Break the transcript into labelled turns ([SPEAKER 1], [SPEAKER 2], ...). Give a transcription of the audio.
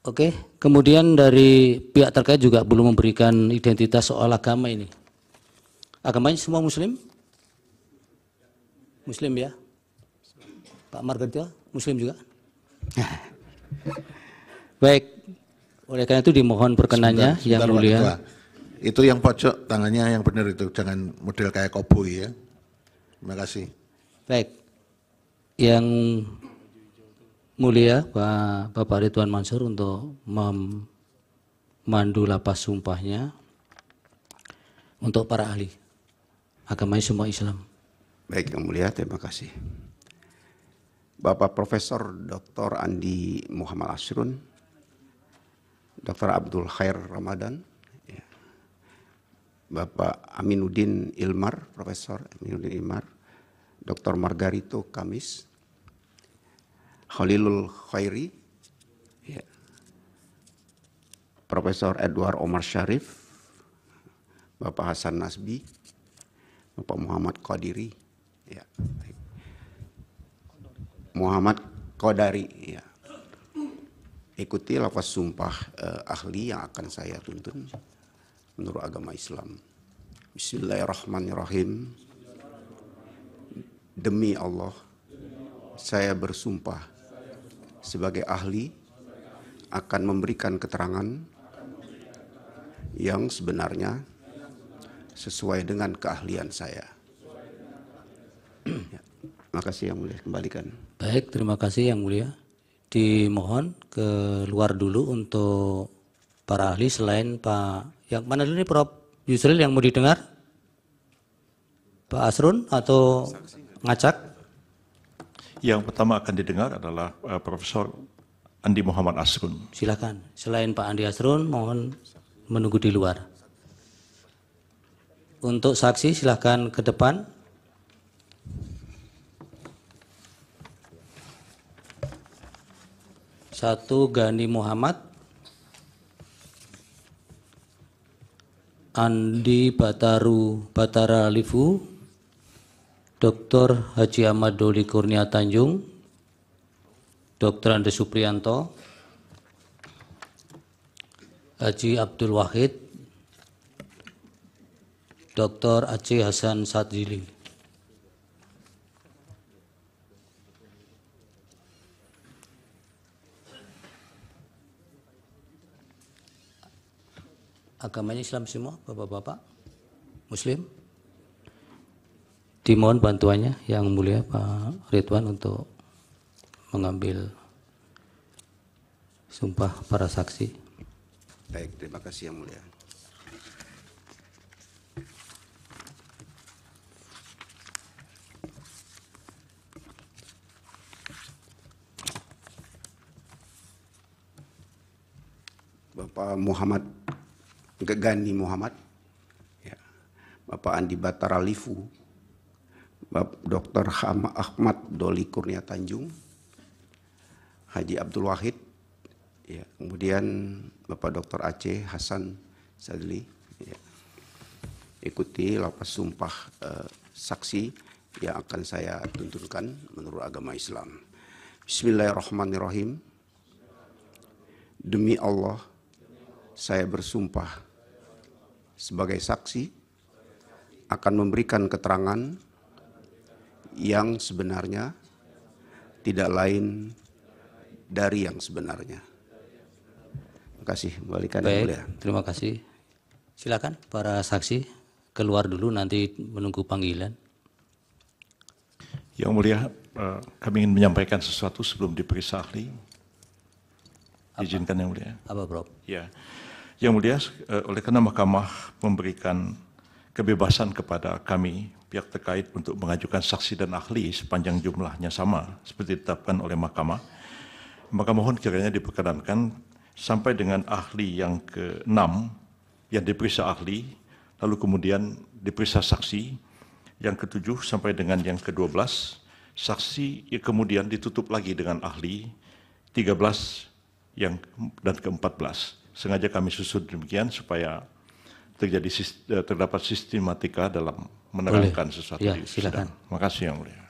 [SPEAKER 1] Oke, kemudian dari pihak terkait juga belum memberikan identitas soal agama ini. Agamanya semua muslim? Muslim ya? Pak Margarita, muslim juga? Baik, oleh karena itu dimohon perkenannya sebentar, yang mulia.
[SPEAKER 2] Itu yang pojok tangannya yang benar itu, jangan model kayak koboi ya. Terima kasih. Baik,
[SPEAKER 1] yang mulia Pak Bapak Ridwan Mansur untuk memandu lapas sumpahnya
[SPEAKER 3] untuk para ahli agama semua Islam. Baik yang mulia, terima kasih. Bapak Profesor Dr. Andi Muhammad Asrun, Dr. Abdul Khair Ramadan, ya. Bapak Aminuddin Ilmar, Profesor Aminuddin Ilmar, Dr. Margarito Kamis, Khalilul Khairi, ya. Profesor Edward Omar Syarif, Bapak Hasan Nasbi, Bapak Muhammad Qadiri, ya. Muhammad Qadari, ya. Ikuti lafaz sumpah eh, ahli yang akan saya tuntun menurut agama Islam. Bismillahirrahmanirrahim. Demi Allah, saya bersumpah sebagai ahli akan memberikan keterangan yang sebenarnya sesuai dengan keahlian saya. ya. kasih yang mulia, kembalikan.
[SPEAKER 1] Baik, terima kasih yang mulia. Dimohon keluar dulu untuk para ahli selain Pak yang mana dulu ini Prof Yusril yang mau didengar? Pak Asrun atau Ngacak?
[SPEAKER 2] Yang pertama akan didengar adalah uh, Profesor Andi Muhammad Asrun. Silakan.
[SPEAKER 1] Selain Pak Andi Asrun, mohon
[SPEAKER 2] menunggu di luar.
[SPEAKER 1] Untuk saksi silakan ke depan. Satu Gani Muhammad, Andi Bataru Batara Livu, Dr. Haji Ahmad Doli Kurnia Tanjung, Dr. Andes Suprianto, Haji Abdul Wahid, Dr. Haji Hasan Sadili. Agamanya Islam semua, Bapak-bapak? Muslim? Dimohon bantuannya yang mulia Pak Ridwan untuk mengambil sumpah para saksi.
[SPEAKER 3] Baik, terima kasih yang mulia. Bapak Muhammad Gegani Muhammad, ya. Bapak Andi Batara Lifu, Bapak Dr. Ahmad Doli Kurnia Tanjung, Haji Abdul Wahid, ya, kemudian Bapak Dr. Aceh Hasan Sadli. Ya. Ikuti lapas sumpah eh, saksi yang akan saya tuntunkan menurut agama Islam. Bismillahirrahmanirrahim. Demi Allah, saya bersumpah sebagai saksi akan memberikan keterangan yang sebenarnya tidak lain dari yang sebenarnya. Terima kasih, Baik, Terima kasih. Silakan para
[SPEAKER 1] saksi keluar dulu nanti menunggu panggilan.
[SPEAKER 2] Yang mulia, eh, kami ingin menyampaikan sesuatu sebelum diperiksa ahli. Apa? Izinkan yang mulia. Apa, Bro? Ya. Yang mulia, eh, oleh karena Mahkamah memberikan kebebasan kepada kami pihak terkait untuk mengajukan saksi dan ahli sepanjang jumlahnya sama seperti ditetapkan oleh mahkamah, maka mohon kiranya diperkenankan sampai dengan ahli yang ke-6 yang diperiksa ahli, lalu kemudian diperiksa saksi yang ke-7 sampai dengan yang ke-12, saksi kemudian ditutup lagi dengan ahli 13 yang dan ke-14. Sengaja kami susun demikian supaya terjadi eh, terdapat sistematika dalam menerangkan Boleh. sesuatu ya, di sidang. Terima Makasih yang mulia.